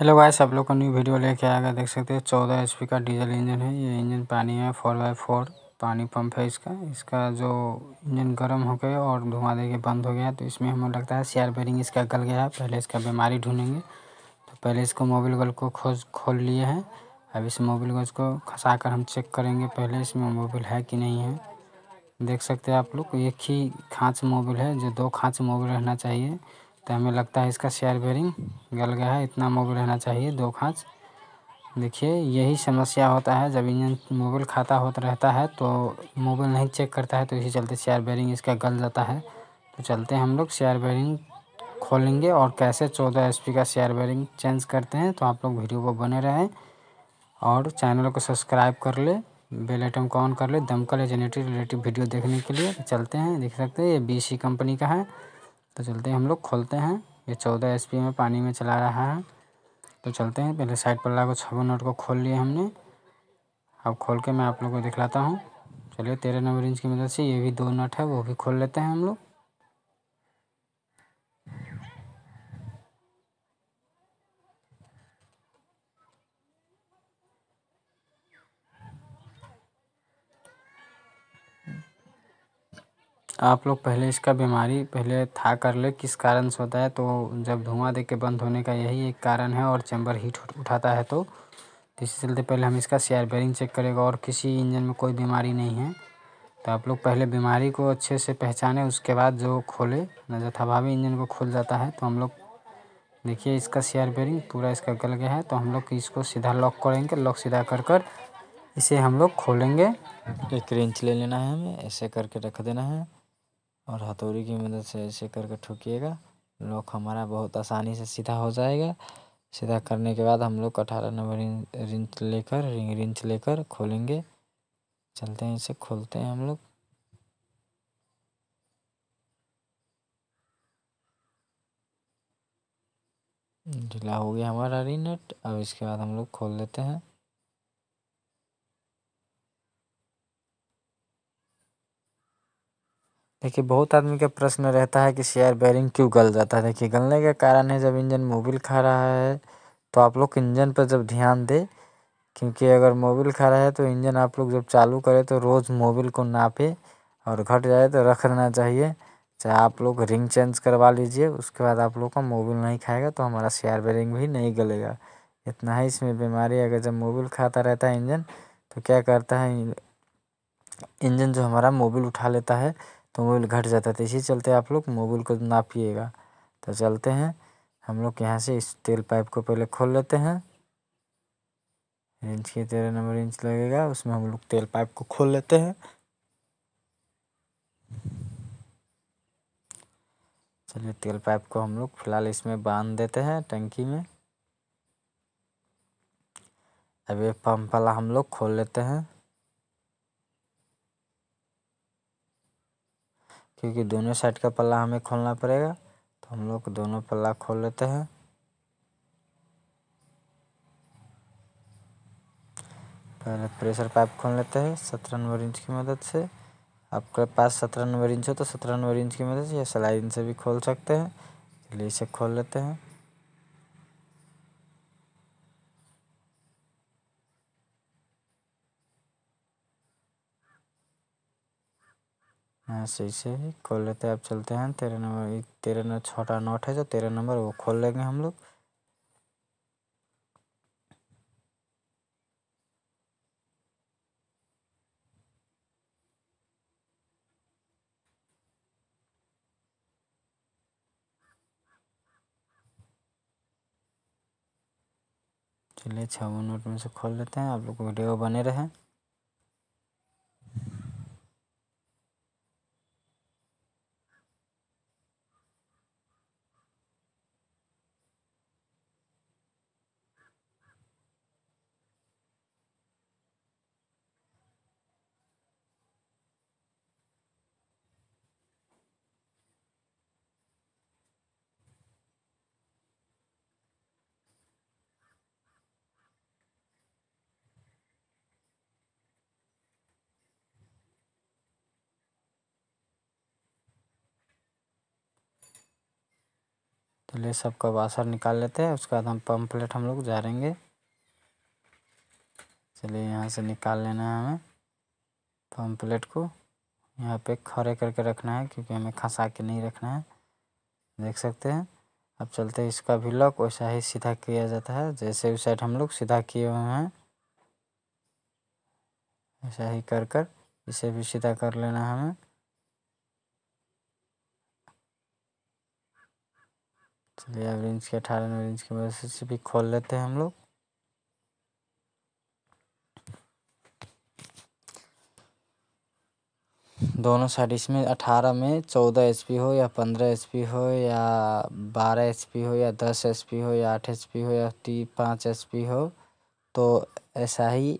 hello guys आप लोग का न्यू वीडियो लेके गया देख सकते हैं चौदह एच का डीजल इंजन है ये इंजन पानी है फोर बाई फोर पानी पंप है इसका इसका जो इंजन गर्म हो गया और धुआं देके बंद हो गया तो इसमें हमें लगता है सीआर बेरिंग इसका गल गया है पहले इसका बीमारी ढूंढेंगे तो पहले इसको मोबिल गल को खोज खोल लिए हैं अब इस मोबिल गल को खसा कर हम चेक करेंगे पहले इसमें मोबिल है कि नहीं है देख सकते हैं आप लोग एक ही खाँच मोबिल है जो दो खाँच मोबिल रहना चाहिए तो हमें लगता है इसका शेयर बेरिंग गल गया है इतना मोबाइल रहना चाहिए दो खाँच देखिए यही समस्या होता है जब इंजन मोबाइल खाता होता रहता है तो मोबाइल नहीं चेक करता है तो इसी चलते शेयर बेरिंग इसका गल जाता है तो चलते हैं हम लोग शेयर बेरिंग खोलेंगे और कैसे चौदह एस का शेयर बेरिंग चेंज करते हैं तो आप लोग वीडियो को बने रहें और चैनल को सब्सक्राइब कर ले बेल आइटम को ऑन कर ले दमकल या रिलेटिव वीडियो देखने के लिए चलते हैं देख सकते हैं ये बी कंपनी का है तो चलते हैं हम लोग खोलते हैं ये चौदह एस में पानी में चला रहा है तो चलते हैं पहले साइड पर को छवन नोट को खोल लिए हमने अब खोल के मैं आप लोग को दिखलाता हूँ चलिए तेरह नंबर इंच की मदद से ये भी दो नट है वो भी खोल लेते हैं हम लोग आप लोग पहले इसका बीमारी पहले था कर ले किस कारण से होता है तो जब धुआं दे के बंद होने का यही एक कारण है और चैम्बर हीट उठाता है तो, तो इसी चलते पहले हम इसका सीआर बेरिंग चेक करेगा और किसी इंजन में कोई बीमारी नहीं है तो आप लोग पहले बीमारी को अच्छे से पहचाने उसके बाद जो खोले नजरथाभावी इंजन को खुल जाता है तो हम लोग देखिए इसका सीआर बेरिंग पूरा इसका गल गया है तो हम लोग इसको सीधा लॉक करेंगे लॉक सीधा कर कर इसे हम लोग खोलेंगे एक रेंच ले लेना है हमें ऐसे करके रख देना है और हथौड़ी की मदद से ऐसे करके ठोकिएगा लॉक हमारा बहुत आसानी से सीधा हो जाएगा सीधा करने के बाद हम लोग अठारह नंबर रिंच लेकर रिंग रिंच लेकर खोलेंगे चलते हैं इसे खोलते हैं हम लोग ढीला हो गया हमारा रिंग नट अब इसके बाद हम लोग खोल लेते हैं देखिए बहुत आदमी का प्रश्न रहता है कि शेयर बैरिंग क्यों गल जाता है देखिए गलने का कारण है जब इंजन मोबिल खा रहा है तो आप लोग इंजन पर जब ध्यान दें क्योंकि अगर मोबिल खा रहा है तो इंजन आप लोग जब चालू करें तो रोज़ मोबिल को नापे और घट जाए तो रख देना चाहिए चाहे आप लोग रिंग चेंज करवा लीजिए उसके बाद आप लोग का मोबिल नहीं खाएगा तो हमारा शेयर बैरिंग भी नहीं गलेगा इतना ही इसमें बीमारी अगर जब मोबिल खाता रहता है इंजन तो क्या करता है इंजन जो हमारा मोबिल उठा लेता है तो मोबाइल घट जाता है तो इसी चलते आप लोग मोबाइल को नापिएगा तो चलते हैं हम लोग यहाँ से इस तेल पाइप को पहले खोल लेते हैं इंच के तेरह नंबर इंच लगेगा उसमें हम लोग तेल पाइप को खोल लेते हैं चलिए तेल पाइप को हम लोग फिलहाल इसमें बांध देते हैं टंकी में अब ये पंप वाला हम लोग खोल लेते हैं क्योंकि दोनों साइड का पल्ला हमें खोलना पड़ेगा तो हम लोग दोनों पल्ला खोल लेते हैं पहले प्रेशर पाइप खोल लेते हैं सत्रह नंबर इंच की मदद से आपके पास सत्रह नंबर इंच हो तो सत्रह नंबर इंच की मदद से या सलाइन से भी खोल सकते हैं चलिए इसे खोल लेते हैं से ही खोल लेते हैं अब चलते हैं तेरह नंबर तेरह नंबर छोटा नोट है जो तेरह नंबर वो खोल लेंगे हम लोग चलिए छावन नोट में से खोल लेते हैं आप लोग वीडियो बने रहें चलिए सबका वाशर निकाल लेते हैं उसके बाद हम पम्पलेट हम लोग झाड़ेंगे चलिए यहाँ से निकाल लेना है हमें पम्पलेट को यहाँ पे खड़े करके रखना है क्योंकि हमें खंसा के नहीं रखना है देख सकते हैं अब चलते हैं इसका भी लॉक वैसा ही सीधा किया जाता है जैसे उस साइड हम लोग सीधा किए हुए हैं ऐसा ही कर कर इसे भी सीधा कर लेना है हमें चलिए तो एवरेंज के अठारह इंच की मदद से भी खोल लेते हैं हम लोग दोनों साइड इसमें अठारह में चौदह एच पी हो या पंद्रह एच पी हो या बारह एच पी हो या दस एच पी हो या आठ एच पी हो या ती पाँच एच पी हो तो ऐसा ही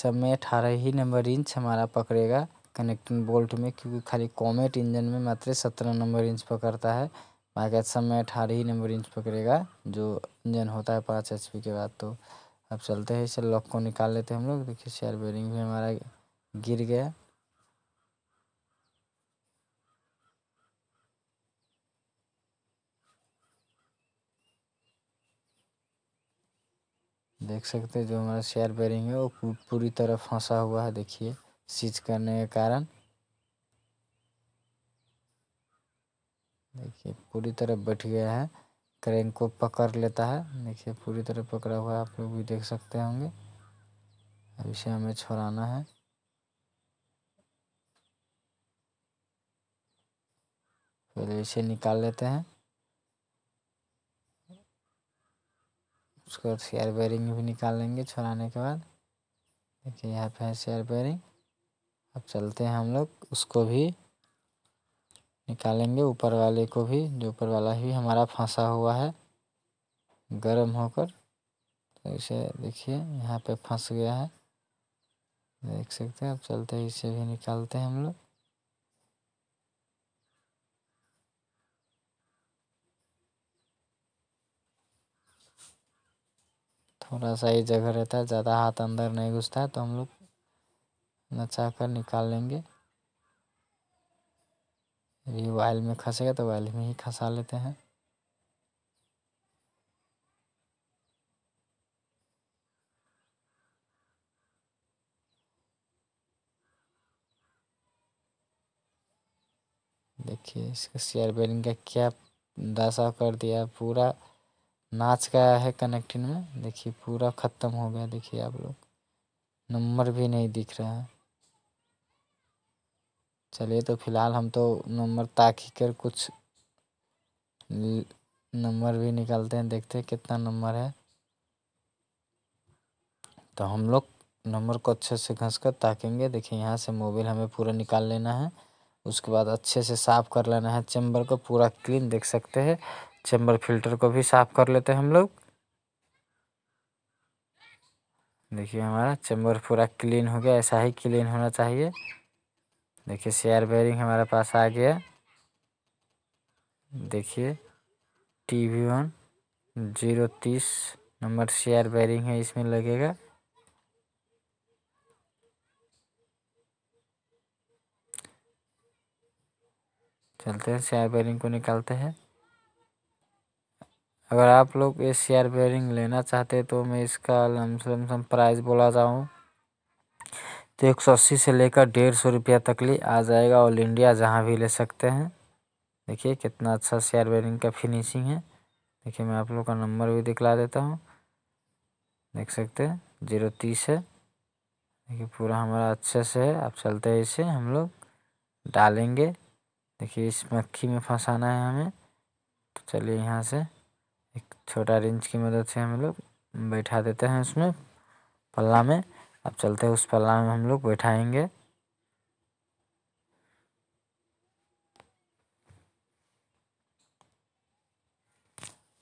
सब में अठारह ही नंबर इंच हमारा पकड़ेगा कनेक्टिंग बोल्ट में क्योंकि खाली कॉमेट इंजन में मात्र सत्रह नंबर इंच पकड़ता है बाइक सब में अठारह ही नंबर इंच पकड़ेगा जो इंजन होता है पाँच एच के बाद तो अब चलते हैं इसे लॉक को निकाल लेते हैं हम लोग देखिए शेयर बेरिंग भी हमारा गिर गया देख सकते हैं जो हमारा शेयर बेरिंग है वो पूरी तरह फंसा हुआ है देखिए सीज करने के कारण देखिए पूरी तरह बैठ गया है क्रेन को पकड़ लेता है देखिए पूरी तरह पकड़ा हुआ है आप लोग भी देख सकते होंगे अब इसे हमें छोड़ाना है पहले इसे निकाल लेते हैं उसके बाद शेयर बेरिंग भी निकाल लेंगे छोड़ाने के बाद देखिए यहाँ पे है शेयर बेरिंग अब चलते हैं हम लोग उसको भी निकालेंगे ऊपर वाले को भी जो ऊपर वाला भी हमारा फंसा हुआ है गर्म होकर तो इसे देखिए यहाँ पे फंस गया है देख सकते हैं अब चलते हैं इसे भी निकालते हैं हम लोग थोड़ा सा ही जगह रहता है ज़्यादा हाथ अंदर नहीं घुसता है तो हम लोग नचा कर निकाल लेंगे ये वायल में खसेगा तो वायल में ही खसा लेते हैं देखिए इसका शेयर बेरिंग का क्या दशा कर दिया पूरा नाच गया है कनेक्टिंग में देखिए पूरा ख़त्म हो गया देखिए आप लोग नंबर भी नहीं दिख रहा है चलिए तो फ़िलहाल हम तो नंबर ताक ही कर कुछ नंबर भी निकालते हैं देखते हैं कितना नंबर है तो हम लोग नंबर को अच्छे से घंस कर ताकेंगे देखिए यहाँ से मोबाइल हमें पूरा निकाल लेना है उसके बाद अच्छे से साफ़ कर लेना है चैम्बर को पूरा क्लीन देख सकते हैं चैम्बर फिल्टर को भी साफ़ कर लेते हैं हम लोग देखिए हमारा चैम्बर पूरा क्लीन हो गया ऐसा ही क्लीन होना चाहिए देखिए शेयर बेयरिंग हमारे पास आ गया देखिए टी वी वन जीरो तीस नंबर शेयर बेयरिंग है इसमें लगेगा चलते हैं शेयर बेयरिंग को निकालते हैं अगर आप लोग ये शेयर बेयरिंग लेना चाहते हैं तो मैं इसका लमसम प्राइस बोला जाऊँ तो एक सौ अस्सी से लेकर डेढ़ सौ रुपया तकली आ जाएगा ऑल इंडिया जहाँ भी ले सकते हैं देखिए कितना अच्छा शेयर बेरिंग का फिनिशिंग है देखिए मैं आप लोग का नंबर भी दिखला देता हूँ देख सकते हैं जीरो तीस है देखिए पूरा हमारा अच्छे से है आप चलते हैं इसे हम लोग डालेंगे देखिए इस मक्खी में फंसाना है हमें तो चलिए यहाँ से एक छोटा रिंच की मदद से हम लोग बैठा देते हैं उसमें पल्ला में अब चलते हैं उस पल्ला में हम लोग बैठाएंगे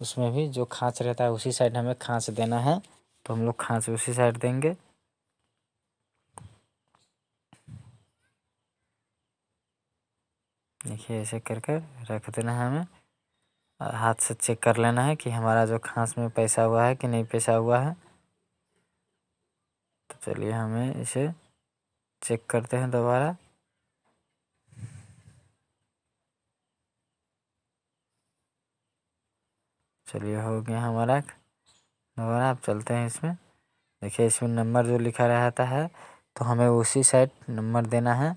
उसमें भी जो खाँच रहता है उसी साइड हमें खाँच देना है तो हम लोग खाँच उसी साइड देंगे देखिए ऐसे करके रख देना है हमें और हाथ से चेक कर लेना है कि हमारा जो खाँस में पैसा हुआ है कि नहीं पैसा हुआ है चलिए हमें इसे चेक करते हैं दोबारा चलिए हो गया हमारा दोबारा आप चलते हैं इसमें देखिए इसमें नंबर जो लिखा रहता है तो हमें उसी साइड नंबर देना है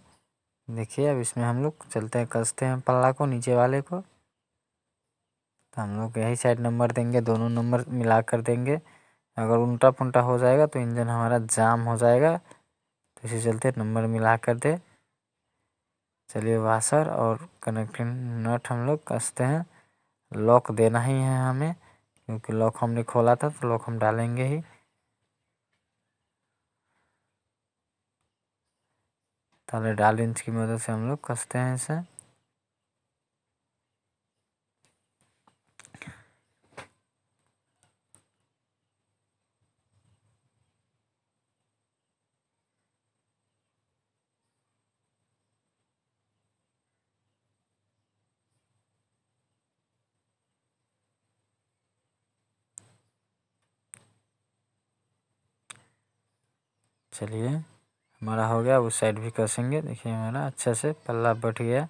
देखिए अब इसमें हम लोग चलते हैं कसते हैं पल्ला को नीचे वाले को तो हम लोग यही साइड नंबर देंगे दोनों नंबर मिला कर देंगे अगर उल्टा पुलटा हो जाएगा तो इंजन हमारा जाम हो जाएगा तो इसी चलते नंबर मिला कर दे चलिए वाशर सर और कनेक्टिंग नट हम लोग कसते हैं लॉक देना ही है हमें क्योंकि लॉक हमने खोला था तो लॉक हम डालेंगे ही ताले डाल इंच की मदद से हम लोग कसते हैं इसे चलिए हमारा हो गया उस साइड भी कसेंगे देखिए हमारा अच्छे से पल्ला बैठ गया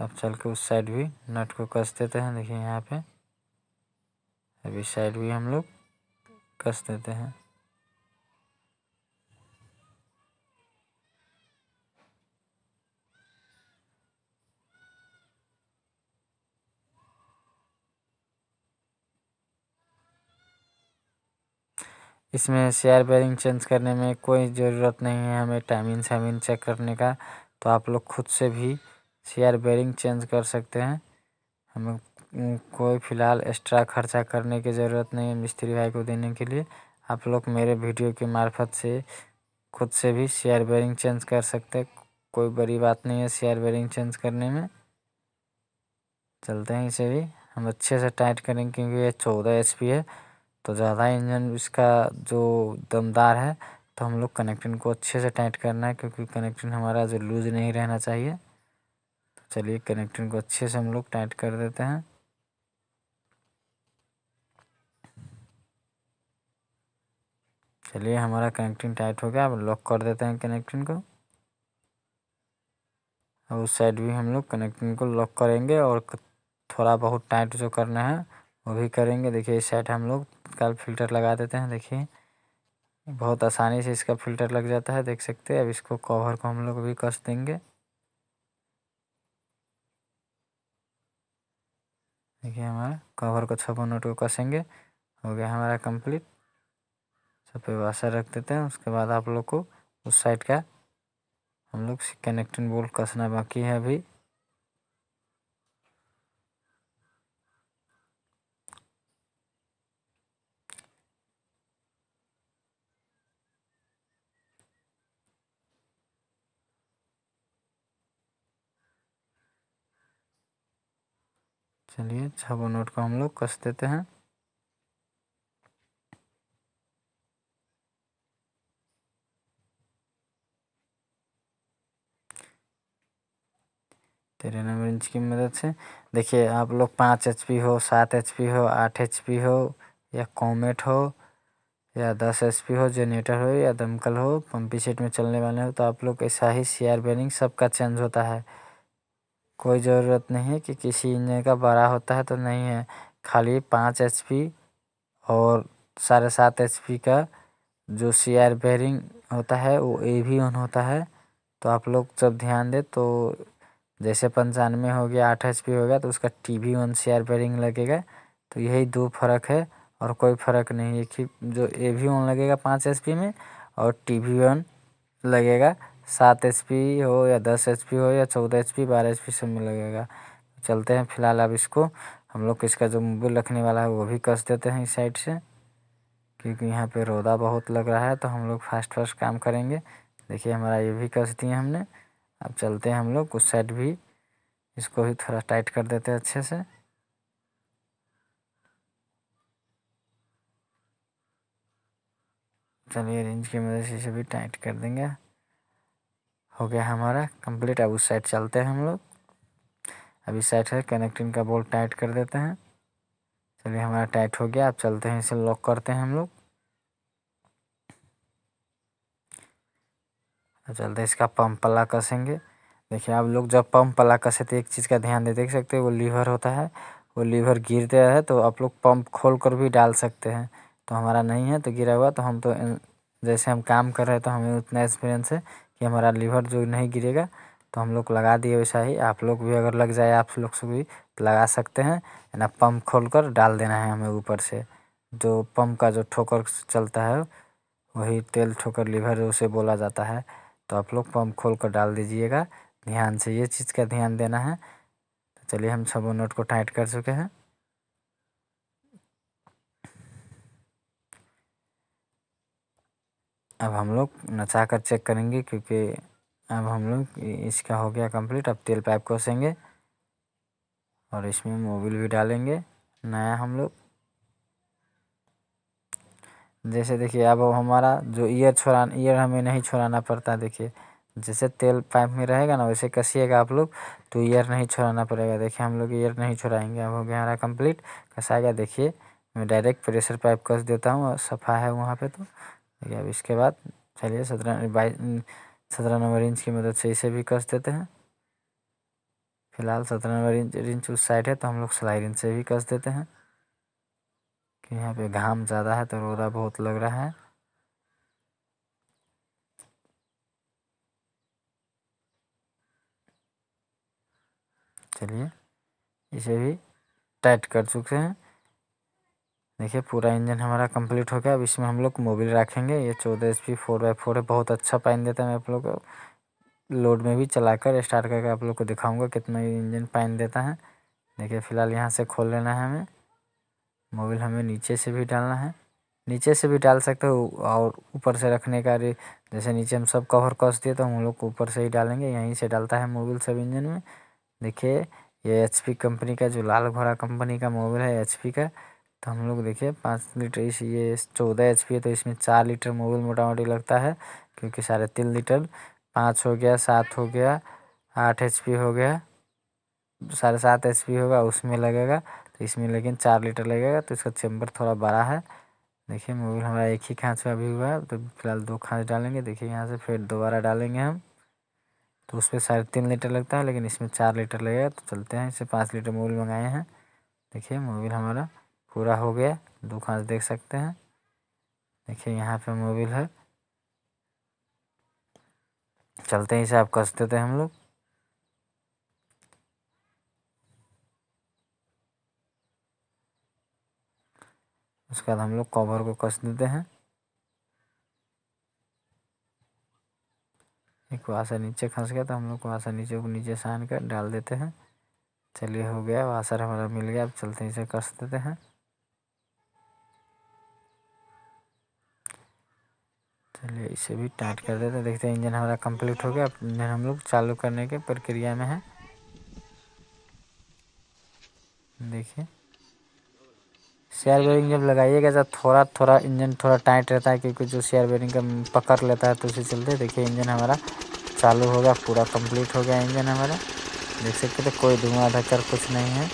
अब चल के उस साइड भी नट को कस देते हैं देखिए यहाँ पे अभी साइड भी हम लोग कस देते हैं इसमें शेयर बेयरिंग चेंज करने में कोई ज़रूरत नहीं है हमें टाइमिंग साइमिंग चेक करने का तो आप लोग खुद से भी शेयर बेयरिंग चेंज कर सकते हैं हमें हम्म, कोई फ़िलहाल एक्स्ट्रा खर्चा करने की ज़रूरत नहीं है मिस्त्री भाई को देने के लिए आप लोग मेरे वीडियो के मार्फत से खुद से भी शेयर बेयरिंग चेंज कर सकते हैं कोई बड़ी बात नहीं है शेयर बेयरिंग चेंज करने में चलते हैं इसे भी हम अच्छे से टाइट करेंगे क्योंकि ये चौदह एच है तो ज़्यादा इंजन इसका जो दमदार है तो हम लोग कनेक्टिंग को अच्छे से टाइट करना है क्योंकि कनेक्टिंग हमारा जो लूज नहीं रहना चाहिए तो चलिए कनेक्टिंग को अच्छे से हम लोग टाइट कर देते हैं चलिए हमारा कनेक्टिंग टाइट हो गया अब लॉक कर देते हैं कनेक्टिंग को और उस साइड भी हम लोग कनेक्टिंग को लॉक करेंगे और थोड़ा बहुत टाइट जो करना है वो भी करेंगे देखिए इस साइड हम लोग कल फिल्टर लगा देते हैं देखिए बहुत आसानी से इसका फिल्टर लग जाता है देख सकते हैं अब इसको कवर को हम लोग भी कस देंगे देखिए हमारा कवर को छपन नोट को कसेंगे हो गया हमारा कंप्लीट छपे वाशा रख देते हैं उसके बाद आप लोग को उस साइड का हम लोग कनेक्टिंग बोल्ट कसना बाकी है अभी चलिए छबो नोट को हम लोग कस देते हैं तेरह नंबर इंच की मदद से देखिए आप लोग पाँच एच हो सात एच हो आठ एच हो या कॉमेट हो या दस एच हो जनरेटर हो या दमकल हो पंपी सेट में चलने वाले हो तो आप लोग ऐसा ही सी आर सबका चेंज होता है कोई ज़रूरत नहीं कि किसी इंजन का बड़ा होता है तो नहीं है खाली पाँच एच पी और साढ़े सात एच पी का जो सी आर बेरिंग होता है वो ए भी ऑन होता है तो आप लोग जब ध्यान दें तो जैसे पंचानवे हो गया आठ एच पी हो गया तो उसका T V on C R bearing लगेगा तो यही दो फर्क है और कोई फर्क नहीं है कि जो ए भी ऑन लगेगा पाँच एच पी में और टी वी ऑन लगेगा सात एच पी हो या दस एच पी हो या चौदह एच पी बारह एच पी सब में लगेगा चलते हैं फिलहाल अब इसको हम लोग इसका जो मोबिल रखने वाला है वो भी कस देते हैं इस साइड से क्योंकि यहाँ पे रोदा बहुत लग रहा है तो हम लोग फास्ट फास्ट काम करेंगे देखिए हमारा ये भी कस दिए हमने अब चलते हैं हम लोग उस साइड भी इसको भी थोड़ा टाइट कर देते हैं अच्छे से चलिए रेंज की मदद से इसे भी टाइट कर देंगे हो गया हमारा कंप्लीट अब उस साइड चलते हैं हम लोग अब इस साइड है कनेक्टिंग का बोल्ट टाइट कर देते हैं चलिए हमारा टाइट हो गया अब चलते हैं इसे लॉक करते हैं हम लोग अब चलते हैं इसका पंप पला कसेंगे देखिए आप लोग जब पंप पला कसे तो एक चीज़ का ध्यान दे देख सकते हैं वो लीवर होता है वो लीवर गिरते है तो आप लोग पंप खोल कर भी डाल सकते हैं तो हमारा नहीं है तो गिरा हुआ तो हम तो जैसे हम काम कर रहे हैं तो हमें उतना एक्सपीरियंस है कि हमारा लीवर जो नहीं गिरेगा तो हम लोग लगा दिए वैसा ही आप लोग भी अगर लग जाए आप लोग से भी तो लगा सकते हैं ना पंप खोल कर डाल देना है हमें ऊपर से जो पंप का जो ठोकर चलता है वही तेल ठोकर लीवर उसे बोला जाता है तो आप लोग पंप खोल कर डाल दीजिएगा ध्यान से ये चीज़ का ध्यान देना है तो चलिए हम सबो नोट को टाइट कर चुके हैं अब हम लोग नचा कर चेक करेंगे क्योंकि अब हम लोग इसका हो गया कंप्लीट अब तेल पाइप कोसेंगे और इसमें मोबिल भी डालेंगे नया हम लोग जैसे देखिए अब हमारा जो ईयर छोड़ान ईयर हमें नहीं छोड़ाना पड़ता देखिए जैसे तेल पाइप में रहेगा ना वैसे कसिएगा आप लोग तो ईयर नहीं छोड़ाना पड़ेगा देखिए हम लोग ईयर नहीं छोड़ाएंगे अब हो गया हमारा कंप्लीट कसाएगा देखिए मैं डायरेक्ट प्रेशर पाइप कस देता हूँ और सफ़ा है वहाँ पे तो देखिए अब इसके बाद चलिए सत्रह बाईस सत्रह नंबर इंच की मदद से इसे भी कस देते हैं फिलहाल सत्रह नंबर इंच इंच उस साइड है तो हम लोग सिलाई रिंच से भी कस देते हैं कि यहाँ पे घाम ज़्यादा है तो रोदा बहुत लग रहा है चलिए इसे भी टाइट कर चुके हैं देखिए पूरा इंजन हमारा कंप्लीट हो गया अब इसमें हम लोग मोबिल रखेंगे ये चौदह H P four by four है बहुत अच्छा पाइन देता है मैं आप लोग को लोड में भी चला कर स्टार्ट करके आप लोग को दिखाऊंगा कितना इंजन पाइन देता है देखिए फ़िलहाल यहाँ से खोल लेना है हमें मोबिल हमें नीचे से भी डालना है नीचे से भी डाल सकते हो और ऊपर से रखने का जैसे नीचे हम सब कवर कस दिए तो हम लोग को ऊपर से ही डालेंगे यहीं से डालता है मोबिल सब इंजन में देखिए ये एच कंपनी का जो लाल घोड़ा कंपनी का मोबिल है एच का तो हम लोग देखिए पाँच लीटर इस ये चौदह एच पी है तो इसमें चार लीटर मोबिल मोटा मोटी लगता है क्योंकि साढ़े तीन लीटर पाँच हो गया सात हो गया आठ एच पी हो गया साढ़े सात एच पी होगा उसमें लगेगा तो इसमें लेकिन चार लीटर लगेगा तो इसका चैम्बर थोड़ा बड़ा है देखिए मोबिल हमारा एक ही खाँच में अभी हुआ है तो फिलहाल दो खाँच डालेंगे देखिए यहाँ से फिर दोबारा डालेंगे हम तो उस पर साढ़े तीन लीटर लगता है लेकिन इसमें चार लीटर लगेगा तो चलते हैं इससे पाँच लीटर मोबिल मंगाए हैं देखिए मोबिल हमारा पूरा हो गया दुकान देख सकते हैं देखिए यहाँ पे मोबिल है चलते ही से आप कस देते हैं हम लोग उसके बाद हम लोग कवर को कस देते हैं एक वासा नीचे खस गया तो हम लोग वासा नीचे को नीचे सान कर डाल देते हैं चलिए हो गया वासर हमारा मिल गया अब चलते इसे कस देते हैं चलिए इसे भी टाइट कर देते हैं देखते हैं इंजन हमारा कंप्लीट हो गया अब इंजन हम लोग चालू करने के प्रक्रिया में है देखिए शेयर बेरिंग जब लगाइएगा जब थोड़ा थोड़ा इंजन थोड़ा टाइट रहता है क्योंकि जो शेयर बेरिंग का पकड़ लेता है तो उसे चलते देखिए इंजन हमारा चालू हो गया पूरा कंप्लीट हो गया इंजन हमारा देख सकते थे कोई धुआं धक्कर कुछ नहीं है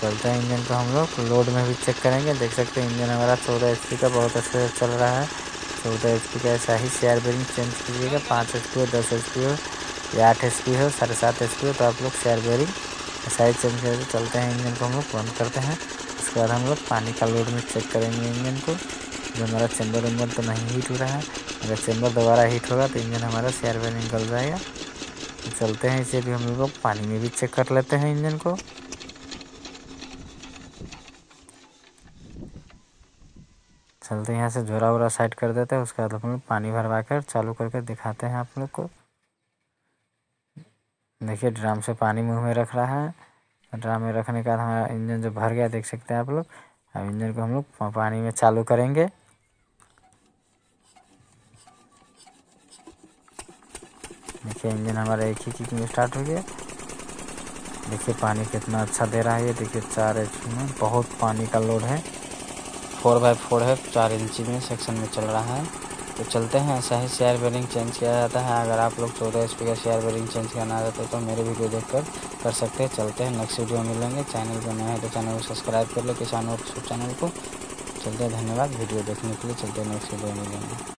चलते हैं इंजन को हम लोग लोड में भी चेक करेंगे देख सकते हैं इंजन हमारा चौदह एच का बहुत अच्छे से चल रहा है चौदह एच का ऐसा ही शेयर बेरिंग चेंज कीजिएगा पाँच एच हो दस एच हो या आठ एच हो साढ़े सात एच हो तो आप लोग शेयर बेरिंग ऐसा ही चेंज करके चलते हैं इंजन को हम लोग बंद करते हैं उसके बाद हम लोग पानी का लोड में चेक करेंगे इंजन को जो हमारा चैम्बर उम्बर तो नहीं हीट हो रहा है अगर चैम्बर दोबारा हीट होगा तो इंजन हमारा शेयर बेरिंग निकल जाएगा चलते हैं इसे भी हम लोग पानी में भी चेक कर लेते हैं इंजन को तो यहाँ से झोरा वोरा साइड कर देते हैं उसके बाद अपन लोग पानी भरवा कर चालू करके दिखाते हैं आप लोग को देखिए ड्राम से पानी मुंह में रख रहा है ड्राम में रखने के बाद हमारा इंजन जो भर गया देख सकते हैं आप लोग अब इंजन को हम लोग पानी में चालू करेंगे देखिए इंजन हमारा एक ही चीज में स्टार्ट हो गया देखिए पानी कितना अच्छा दे रहा है देखिए चार एच में बहुत पानी का लोड है फोर बाई फोर है चार इंची में सेक्शन में चल रहा है तो चलते हैं ऐसा ही शेयर बेरिंग चेंज किया जाता है अगर आप लोग चौदह एच का शेयर बेरिंग चेंज करना चाहते हो तो मेरे वीडियो देखकर कर सकते हैं चलते हैं नेक्स्ट वीडियो मिलेंगे चैनल पर नया है तो चैनल को सब्सक्राइब कर लो किसान और चैनल को चलते हैं धन्यवाद वीडियो देखने के लिए चलते हैं नेक्स्ट वीडियो मिलेंगे